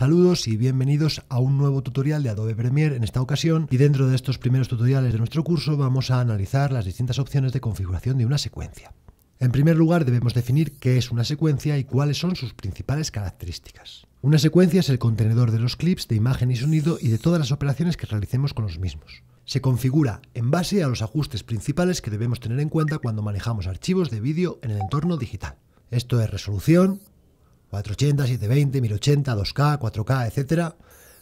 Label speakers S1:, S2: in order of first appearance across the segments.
S1: Saludos y bienvenidos a un nuevo tutorial de Adobe Premiere en esta ocasión y dentro de estos primeros tutoriales de nuestro curso vamos a analizar las distintas opciones de configuración de una secuencia. En primer lugar debemos definir qué es una secuencia y cuáles son sus principales características. Una secuencia es el contenedor de los clips de imagen y sonido y de todas las operaciones que realicemos con los mismos. Se configura en base a los ajustes principales que debemos tener en cuenta cuando manejamos archivos de vídeo en el entorno digital. Esto es resolución, 480, 720, 1080, 2K, 4K, etc.,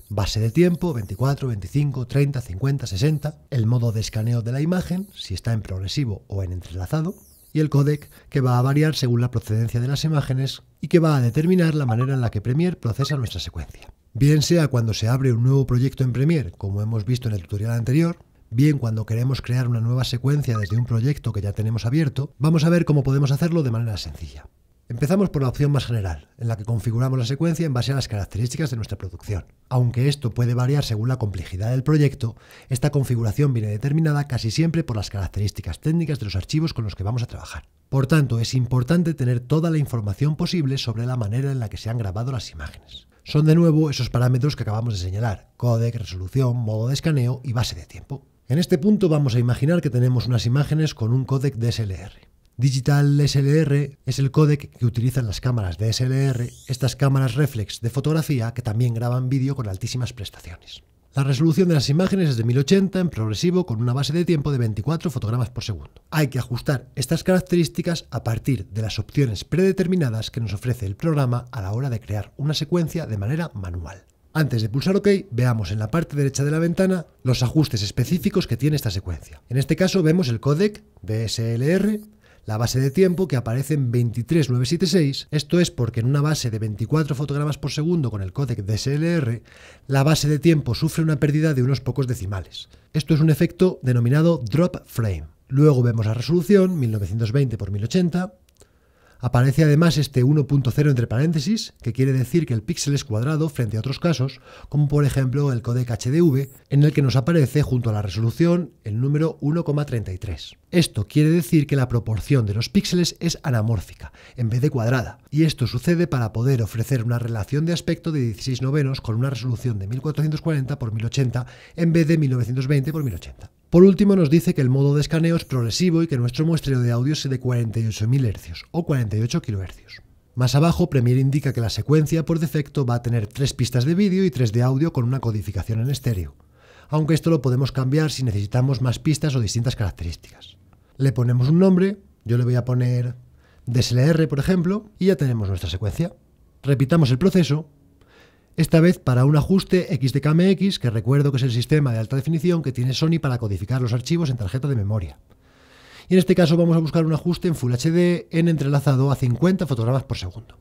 S1: base de tiempo, 24, 25, 30, 50, 60, el modo de escaneo de la imagen, si está en progresivo o en entrelazado, y el codec, que va a variar según la procedencia de las imágenes y que va a determinar la manera en la que Premiere procesa nuestra secuencia. Bien sea cuando se abre un nuevo proyecto en Premiere, como hemos visto en el tutorial anterior, bien cuando queremos crear una nueva secuencia desde un proyecto que ya tenemos abierto, vamos a ver cómo podemos hacerlo de manera sencilla. Empezamos por la opción más general, en la que configuramos la secuencia en base a las características de nuestra producción. Aunque esto puede variar según la complejidad del proyecto, esta configuración viene determinada casi siempre por las características técnicas de los archivos con los que vamos a trabajar. Por tanto, es importante tener toda la información posible sobre la manera en la que se han grabado las imágenes. Son de nuevo esos parámetros que acabamos de señalar, codec, resolución, modo de escaneo y base de tiempo. En este punto vamos a imaginar que tenemos unas imágenes con un codec DSLR. Digital SLR es el códec que utilizan las cámaras de SLR, estas cámaras reflex de fotografía que también graban vídeo con altísimas prestaciones. La resolución de las imágenes es de 1080 en progresivo con una base de tiempo de 24 fotogramas por segundo. Hay que ajustar estas características a partir de las opciones predeterminadas que nos ofrece el programa a la hora de crear una secuencia de manera manual. Antes de pulsar OK, veamos en la parte derecha de la ventana los ajustes específicos que tiene esta secuencia. En este caso vemos el codec DSLR, la base de tiempo que aparece en 23976. Esto es porque en una base de 24 fotogramas por segundo con el códec DSLR, la base de tiempo sufre una pérdida de unos pocos decimales. Esto es un efecto denominado drop frame. Luego vemos la resolución 1920 x 1080 Aparece además este 1.0 entre paréntesis, que quiere decir que el píxel es cuadrado frente a otros casos, como por ejemplo el codec HDV, en el que nos aparece junto a la resolución el número 1,33. Esto quiere decir que la proporción de los píxeles es anamórfica, en vez de cuadrada, y esto sucede para poder ofrecer una relación de aspecto de 16 novenos con una resolución de 1440 x 1080 en vez de 1920 x 1080. Por último, nos dice que el modo de escaneo es progresivo y que nuestro muestreo de audio es de 48.000 Hz o 48 kHz. Más abajo, Premiere indica que la secuencia por defecto va a tener tres pistas de vídeo y tres de audio con una codificación en estéreo, aunque esto lo podemos cambiar si necesitamos más pistas o distintas características. Le ponemos un nombre, yo le voy a poner DSLR por ejemplo, y ya tenemos nuestra secuencia. Repitamos el proceso esta vez para un ajuste XDKMX, que recuerdo que es el sistema de alta definición que tiene Sony para codificar los archivos en tarjeta de memoria. Y en este caso vamos a buscar un ajuste en Full HD en entrelazado a 50 fotogramas por segundo.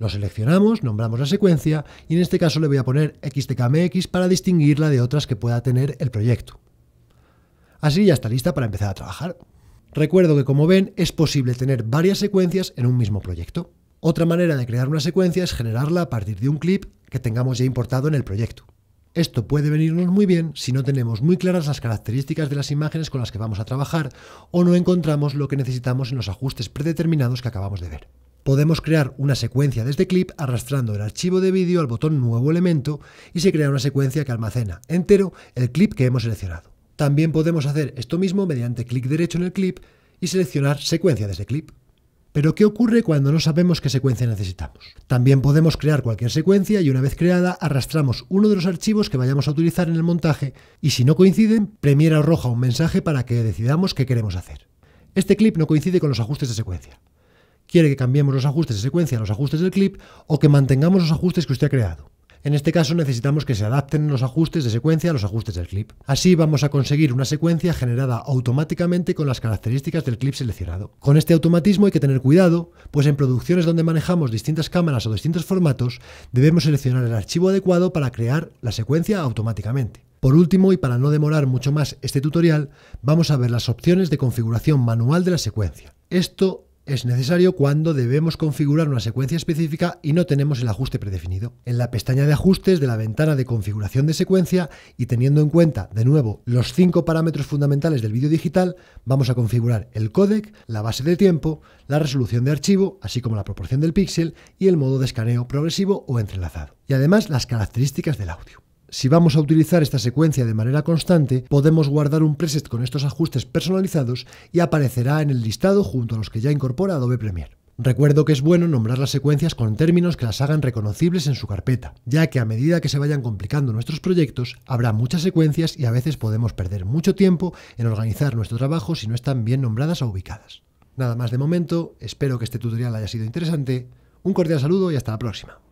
S1: Lo seleccionamos, nombramos la secuencia y en este caso le voy a poner XTKMX para distinguirla de otras que pueda tener el proyecto. Así ya está lista para empezar a trabajar. Recuerdo que como ven es posible tener varias secuencias en un mismo proyecto. Otra manera de crear una secuencia es generarla a partir de un clip que tengamos ya importado en el proyecto. Esto puede venirnos muy bien si no tenemos muy claras las características de las imágenes con las que vamos a trabajar o no encontramos lo que necesitamos en los ajustes predeterminados que acabamos de ver. Podemos crear una secuencia desde clip arrastrando el archivo de vídeo al botón Nuevo elemento y se crea una secuencia que almacena entero el clip que hemos seleccionado. También podemos hacer esto mismo mediante clic derecho en el clip y seleccionar secuencia desde clip. Pero ¿qué ocurre cuando no sabemos qué secuencia necesitamos? También podemos crear cualquier secuencia y una vez creada arrastramos uno de los archivos que vayamos a utilizar en el montaje y si no coinciden, Premiere arroja un mensaje para que decidamos qué queremos hacer. Este clip no coincide con los ajustes de secuencia. Quiere que cambiemos los ajustes de secuencia a los ajustes del clip o que mantengamos los ajustes que usted ha creado. En este caso necesitamos que se adapten los ajustes de secuencia a los ajustes del clip. Así vamos a conseguir una secuencia generada automáticamente con las características del clip seleccionado. Con este automatismo hay que tener cuidado, pues en producciones donde manejamos distintas cámaras o distintos formatos, debemos seleccionar el archivo adecuado para crear la secuencia automáticamente. Por último, y para no demorar mucho más este tutorial, vamos a ver las opciones de configuración manual de la secuencia. Esto es necesario cuando debemos configurar una secuencia específica y no tenemos el ajuste predefinido. En la pestaña de ajustes de la ventana de configuración de secuencia y teniendo en cuenta, de nuevo, los cinco parámetros fundamentales del vídeo digital, vamos a configurar el codec, la base de tiempo, la resolución de archivo, así como la proporción del píxel y el modo de escaneo progresivo o entrelazado. Y además las características del audio. Si vamos a utilizar esta secuencia de manera constante, podemos guardar un preset con estos ajustes personalizados y aparecerá en el listado junto a los que ya incorpora Adobe Premiere. Recuerdo que es bueno nombrar las secuencias con términos que las hagan reconocibles en su carpeta, ya que a medida que se vayan complicando nuestros proyectos, habrá muchas secuencias y a veces podemos perder mucho tiempo en organizar nuestro trabajo si no están bien nombradas o ubicadas. Nada más de momento, espero que este tutorial haya sido interesante, un cordial saludo y hasta la próxima.